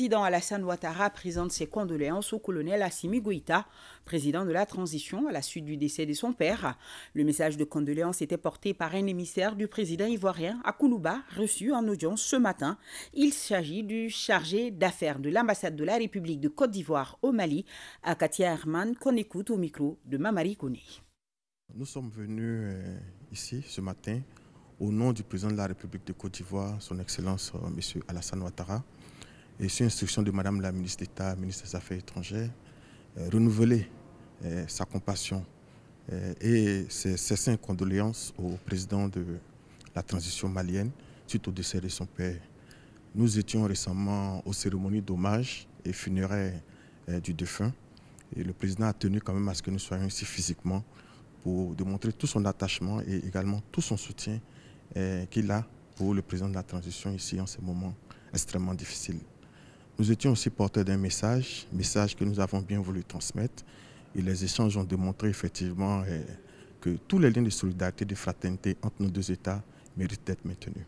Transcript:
président Alassane Ouattara présente ses condoléances au colonel Assimi Goïta, président de la transition à la suite du décès de son père. Le message de condoléances était porté par un émissaire du président ivoirien à reçu en audience ce matin. Il s'agit du chargé d'affaires de l'ambassade de la République de Côte d'Ivoire au Mali, Akatia Herman, qu'on écoute au micro de Mamari Kone. Nous sommes venus euh, ici ce matin au nom du président de la République de Côte d'Ivoire, son Excellence euh, M. Alassane Ouattara, et sur instruction de Madame la ministre d'État, ministre des Affaires étrangères, euh, renouveler euh, sa compassion euh, et ses, ses condoléances au président de la transition malienne suite au décès de son père. Nous étions récemment aux cérémonies d'hommage et funérailles du défunt. Et le président a tenu quand même à ce que nous soyons ici physiquement pour démontrer tout son attachement et également tout son soutien qu'il a pour le président de la transition ici en ces moments extrêmement difficiles. Nous étions aussi porteurs d'un message, message que nous avons bien voulu transmettre. Et les échanges ont démontré effectivement eh, que tous les liens de solidarité, et de fraternité entre nos deux États méritent d'être maintenus.